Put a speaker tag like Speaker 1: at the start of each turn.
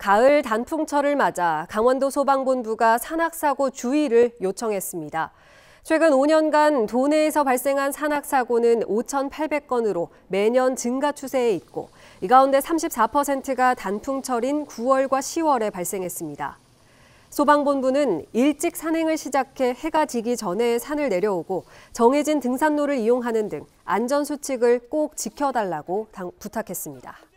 Speaker 1: 가을 단풍철을 맞아 강원도 소방본부가 산악사고 주의를 요청했습니다. 최근 5년간 도내에서 발생한 산악사고는 5,800건으로 매년 증가 추세에 있고 이 가운데 34%가 단풍철인 9월과 10월에 발생했습니다. 소방본부는 일찍 산행을 시작해 해가 지기 전에 산을 내려오고 정해진 등산로를 이용하는 등 안전수칙을 꼭 지켜달라고 부탁했습니다.